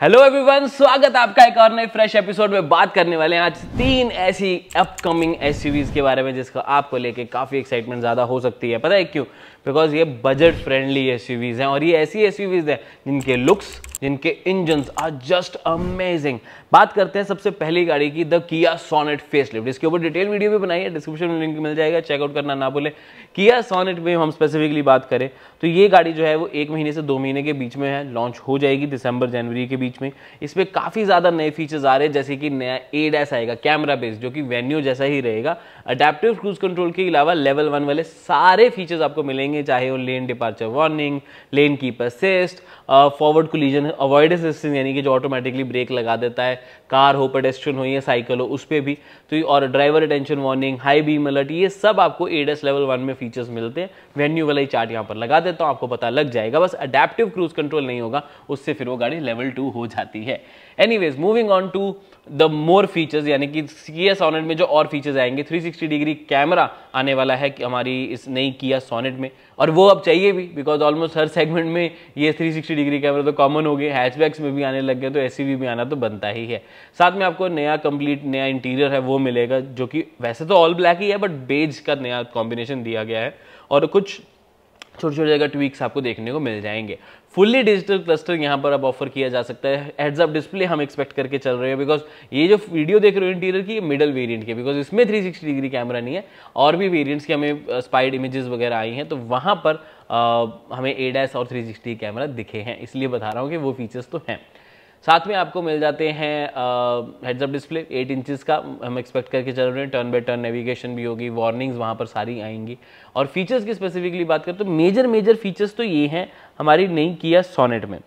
hello everyone स्वागत है आपका एक और नए फ्रेश एपिसोड में बात करने वाले हैं आज तीन ऐसी अपकमिंग एसयूवीज के बारे में जिसको आपको लेके काफ़ी एक्साइटमेंट ज़्यादा हो सकती है पता है क्यों बिकॉज ये बजट फ्रेंडली एसयूवीज हैं और ये ऐसी एसयूवीज हैं जिनके लुक्स जिनके इंजन आर जस्ट अमेजिंग बात करते हैं सबसे पहली गाड़ी की द किया सोनेट फेस लिफ्ट इसके ऊपर डिटेल वीडियो भी बनाई है डिस्क्रिप्शन में लिंक मिल जाएगा चेकआउट करना ना भूलें किया सोनेट में हम स्पेसिफिकली बात करें तो ये गाड़ी जो है वो एक महीने से दो महीने के बीच में है लॉन्च हो जाएगी दिसंबर जनवरी के बीच बीच में इसमें काफ़ी ज़्यादा नए फीचर्स आ रहे हैं जैसे कि नया ए डैस आएगा कैमरा बेस्ड जो कि वेन्यू जैसा ही रहेगा अडेप्टिव क्रूज कंट्रोल के अलावा लेवल वन वाले सारे फीचर्स आपको मिलेंगे चाहे वो lane departure warning lane keep assist forward collision avoid assistance यानी कि जो ऑटोमेटिकली ब्रेक लगा देता है कार हो पेडेस्ट्रियन हो या साइकिल हो उस पर भी तो और driver attention warning high beam alert ये सब आपको ए डैस लेवल वन में फीचर्स मिलते हैं वेन्यू वाला ही चार्ट यहाँ पर लगा देता हूँ आपको पता लग जाएगा बस अडेप्टिव क्रूज कंट्रोल नहीं होगा उससे फिर वो गाड़ी लेवल टू हो जाती है anyways moving on to the more features यानी कि एस सोनेट में जो और फीचर्स आएंगे 360 डिग्री कैमरा आने वाला है कि हमारी इस नई किया सोनेट में और वो अब चाहिए भी बिकॉज ऑलमोस्ट हर सेगमेंट में ये 360 डिग्री कैमरा तो कॉमन हो गए हैचबैक्स में भी आने लग गए तो एस में आना तो बनता ही है साथ में आपको नया कंप्लीट नया इंटीरियर है वो मिलेगा जो कि वैसे तो ऑल ब्लैक ही है बट बेज का नया कॉम्बिनेशन दिया गया है और कुछ छोटे छोटे जगह ट्वीक्स आपको देखने को मिल जाएंगे फुल्ली डिजिटल क्लस्टर यहाँ पर अब ऑफर किया जा सकता है हेड्स अप डिस्प्ले हम एक्सपेक्ट करके चल रहे हैं बिकॉज ये जो वीडियो देख रहे हो इंटीरियर की मिडल वेरिएंट की बिकॉज इसमें 360 डिग्री कैमरा नहीं है और भी वेरिएंट्स की हमें स्पाइड uh, इमेजेस वगैरह आई हैं तो वहाँ पर आ, uh, हमें एडैस और थ्री कैमरा दिखे हैं इसलिए बता रहा हूँ कि वो फीचर्स तो हैं साथ में आपको मिल जाते हैं हेडसअप डिस्प्ले एट इंचज़ का हम एक्सपेक्ट करके चल रहे हैं टर्न बाय टर्न नेविगेशन भी होगी वार्निंग्स वहाँ पर सारी आएंगी और फीचर्स की स्पेसिफिकली बात करें तो मेजर मेजर फीचर्स तो ये हैं हमारी नई किया सोनेट में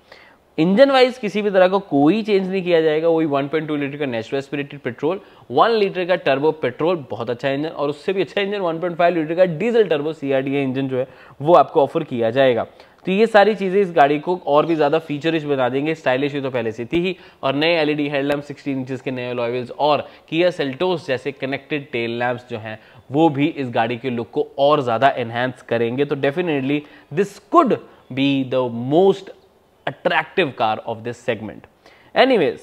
इंजन वाइज किसी भी तरह का को कोई चेंज नहीं किया जाएगा वही 1.2 लीटर का नेचुरल एस्पिरेटेड पेट्रोल 1 लीटर का टर्बो पेट्रोल बहुत अच्छा इंजन और उससे भी अच्छा इंजन 1.5 लीटर का डीजल टर्बो सी इंजन जो है वो आपको ऑफर किया जाएगा तो ये सारी चीज़ें इस गाड़ी को और भी ज़्यादा फीचरिश बना देंगे स्टाइलिश भी तो पहले से थी ही और नए एलईडी हेडलैम्प 16 इंचेस के नए लॉयल्स और किया सेल्टोस जैसे कनेक्टेड टेल लैम्प्स जो हैं वो भी इस गाड़ी के लुक को और ज़्यादा एनहेंस करेंगे तो definitely this could be the most attractive car of this segment वेज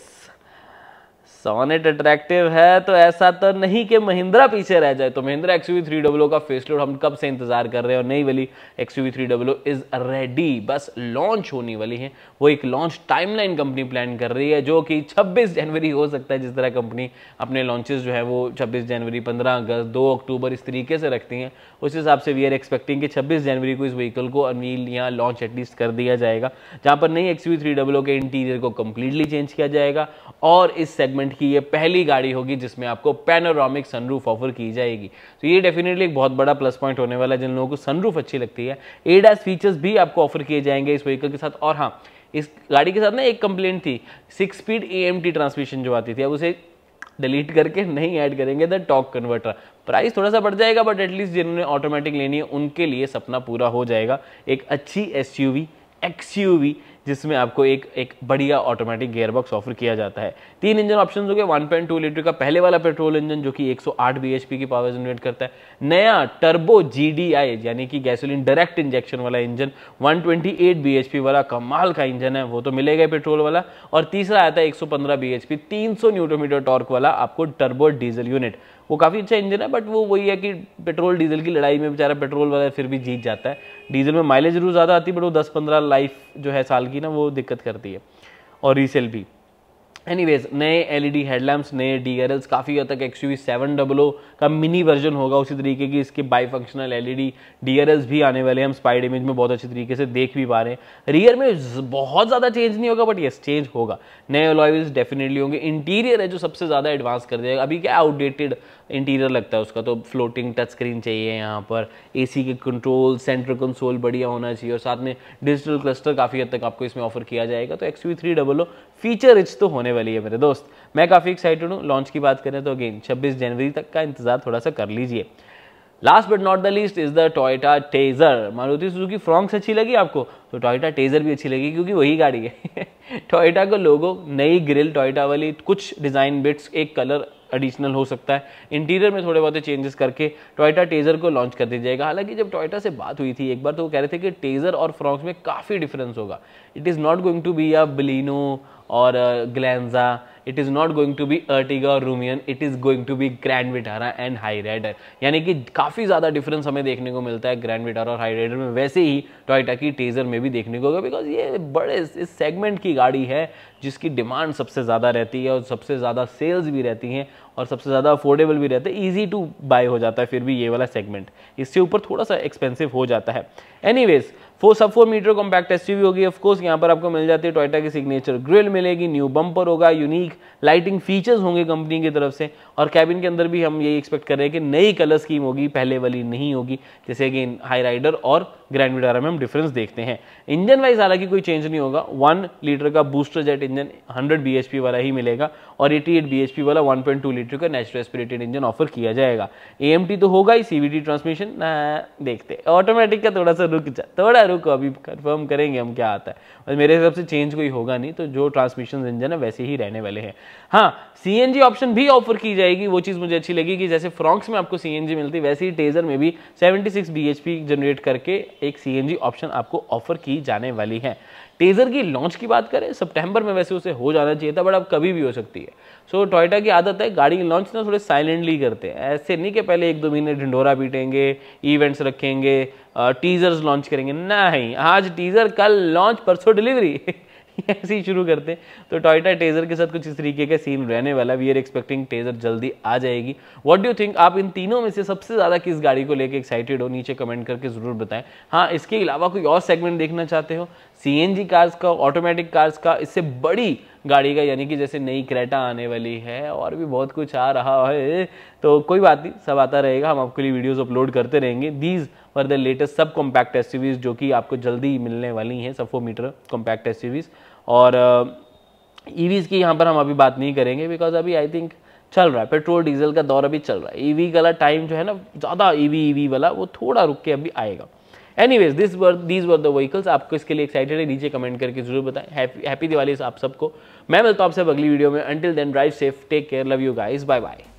सोनेट अट्रैक्टिव है तो ऐसा तो नहीं कि महिंद्रा पीछे रह जाए तो Mahindra X U three double का फेसलोड हम कब से इंतजार कर रहे हैं और नई वाली X U three double is ready बस लॉन्च होने वाली है वो एक लॉन्च टाइमलाइन कंपनी प्लान कर रही है जो कि 26 जनवरी हो सकता है जिस तरह कंपनी अपने लॉन्चेस जो है वो 26 जनवरी 15 अगस्त 2 अक्टूबर इस तरीके से रखती हैं उस हिसाब से वी आर एक्सपेक्टिंग कि 26 जनवरी को इस व्हीकल को अनवील या लॉन्च एटलीस्ट कर दिया जाएगा जहाँ पर नई एक्सयूवी थ्री के इंटीरियर को कंप्लीटली चेंज किया जाएगा और इस सेगमेंट की ये पहली गाड़ी होगी जिसमें आपको पेनोरामिक सनरूफ ऑफर की जाएगी तो ये डेफिनेटली एक बहुत बड़ा प्लस पॉइंट होने वाला है जिन लोगों को सनरूफ अच्छी लगती है एडास फीचर्स भी आपको ऑफर किए जाएंगे इस व्हीकल के साथ और हाँ इस गाड़ी के साथ ना एक कंप्लेंट थी सिक्स स्पीड ए ट्रांसमिशन जो आती थी अब उसे डिलीट करके नहीं ऐड करेंगे द टॉक कन्वर्टर प्राइस थोड़ा सा बढ़ जाएगा बट एटलीस्ट जिन्होंने ऑटोमेटिक लेनी है उनके लिए सपना पूरा हो जाएगा एक अच्छी एस यू वी जिसमें आपको एक एक बढ़िया ऑटोमेटिक गेयरबॉक्स ऑफर किया जाता है तीन इंजन ऑप्शन हो गए टू लीटर का पहले वाला पेट्रोल इंजन जो कि 108 बीएचपी की पावर जनरेट करता है नया टर्बो आई यानी कि गैसोलीन डायरेक्ट इंजेक्शन वाला इंजन 128 बीएचपी वाला कमाल का इंजन है वो तो मिलेगा पेट्रोल वाला और तीसरा आता है एक एच पी तीन सौ मीटर टॉर्क वाला आपको टर्बो डीजल यूनिट वो काफ़ी अच्छा इंजन है बट वो वही है कि पेट्रोल डीजल की लड़ाई में बेचारा पेट्रोल वगैरह फिर भी जीत जाता है डीजल में माइलेज जरूर ज़्यादा आती है बट वो दस पंद्रह लाइफ जो है साल की ना वो दिक्कत करती है और रीसेल भी एनीवेज नए एलईडी हेडलैम्प्स e नए डी एल्स काफ़ी हद तक X U seven double O का मिनी वर्जन होगा उसी तरीके की इसके bi functional L E D D R भी आने वाले हैं हम स्पाइड इमेज में बहुत अच्छे तरीके से देख भी पा रहे हैं रियर में बहुत ज़्यादा चेंज नहीं होगा बट येस चेंज होगा नए अलॉयज डेफिनेटली होंगे इंटीरियर है जो सबसे ज़्यादा एडवांस कर देगा अभी क्या आउटडेटेड इंटीरियर लगता है उसका तो फ्लोटिंग टच स्क्रीन चाहिए यहाँ पर ए के कंट्रोल सेंटर कंसोल बढ़िया होना चाहिए और साथ में डिजिटल क्लस्टर काफ़ी हद तक आपको इसमें ऑफर किया जाएगा तो X U three double O feature rich तो होने वाली है मेरे दोस्त मैं काफ़ी एक्साइटेड हूँ लॉन्च की बात करें तो अगेन 26 जनवरी तक का इंतजार थोड़ा सा कर लीजिए last but not the least is the Toyota Taisor Maruti Suzuki Fronx अच्छी लगी आपको तो टोयटा टेजर भी अच्छी लगी क्योंकि वही गाड़ी है टोयटा का लोगो नई ग्रिल टोयटा वाली कुछ डिज़ाइन बिट्स एक कलर एडिशनल हो सकता है इंटीरियर में थोड़े बहुत चेंजेस करके टोयटा टेजर को लॉन्च कर दिया जाएगा हालांकि जब टोयटा से बात हुई थी एक बार तो वो कह रहे थे कि टेजर और फ्रॉक्स में काफ़ी डिफरेंस होगा it is not going to be a Baleno और Glanza it is not going to be Ertiga और Rumion it is going to be Grand Vitara and Hyryder यानी कि काफ़ी ज़्यादा डिफरेंस हमें देखने को मिलता है ग्रैंड विटारा और हाई रेडर में वैसे ही टोयटा की टेजर में भी देखने को होगा बिकॉज ये बड़े इस सेगमेंट की गाड़ी है जिसकी डिमांड सबसे ज़्यादा रहती है और सबसे ज़्यादा सेल्स भी रहती हैं और सबसे ज़्यादा अफोर्डेबल भी रहता है ईजी टू बाई हो जाता है फिर भी ये वाला सेगमेंट इससे ऊपर थोड़ा सा एक्सपेंसिव हो जाता है any four sub four meter compact S होगी ऑफकोर्स यहाँ पर आपको मिल जाती है टोयटा की सिग्नेचर ग्रिल मिलेगी न्यू बम्पर होगा यूनिक लाइटिंग फीचर्स होंगे कंपनी की तरफ से और कैबिन के अंदर भी हम यही एक्सपेक्ट कर रहे हैं कि नई कलर स्कीम होगी पहले वाली नहीं होगी जैसे कि हाई राइडर और ग्रैंड विडारा में हम डिफरेंस देखते हैं इंजन वाइज हालांकि कोई चेंज नहीं होगा वन लीटर का booster jet engine hundred B वाला ही मिलेगा और 88 bhp वाला 1.2 लीटर का नेचुरल एस्पिरेटेड इंजन ऑफर किया जाएगा ए तो होगा ही सी ट्रांसमिशन देखते हैं ऑटोमेटिक का थोड़ा सा रुक जा थोड़ा रुक अभी कन्फर्म करेंगे हम क्या आता है और मेरे हिसाब से चेंज कोई होगा नहीं तो जो ट्रांसमिशन इंजन है वैसे ही रहने वाले हैं हाँ सी ऑप्शन भी ऑफर की जाएगी वो चीज़ मुझे अच्छी लगी कि जैसे फ्रॉक्स में आपको सी मिलती वैसे ही टेजर में भी सेवेंटी सिक्स जनरेट करके एक सी ऑप्शन आपको ऑफर की जाने वाली है टेजर की लॉन्च की बात करें सितंबर में वैसे उसे हो जाना चाहिए था बट अब कभी भी हो सकती है सो so, टोयोटा की आदत है गाड़ी लॉन्च ना थोड़े साइलेंटली करते हैं ऐसे नहीं कि पहले एक दो महीने ढिंडोरा पीटेंगे इवेंट्स रखेंगे टीजर्स लॉन्च करेंगे नहीं आज टीजर कल लॉन्च परसों डिलीवरी ऐसे ही शुरू करते तो टॉयटा टेजर के साथ कुछ इस तरीके का सीन रहने वाला वी आर एक्सपेक्टिंग टेजर जल्दी आ जाएगी वॉट डू थिंक आप इन तीनों में से सबसे ज़्यादा किस गाड़ी को लेकर एक्साइटेड हो नीचे कमेंट करके ज़रूर बताएं हाँ इसके अलावा कोई और सेगमेंट देखना चाहते हो सी कार्स का ऑटोमेटिक कार्स का इससे बड़ी गाड़ी का यानी कि जैसे नई क्रेटा आने वाली है और भी बहुत कुछ आ रहा है तो कोई बात नहीं सब आता रहेगा हम आपके लिए वीडियोस अपलोड करते रहेंगे these for the latest sub compact S जो कि आपको जल्दी मिलने वाली हैं सफो मीटर कॉम्पैक्ट एस और ईवीज़ uh, e की यहाँ पर हम अभी बात नहीं करेंगे बिकॉज अभी आई थिंक चल रहा है पेट्रोल डीजल का दौर अभी चल रहा है ईवी e वाला टाइम जो है ना ज़्यादा ईवी e ईवी वाला वो थोड़ा रुक के अभी आएगा anyways this were these were the vehicles आपको इसके लिए एक्साइटेड है नीचे कमेंट करके जरूर बताएं हैप्पी दिवाली आप सबको मैं मिलता हूँ आपसे अगली वीडियो में until then drive safe take care love you guys bye bye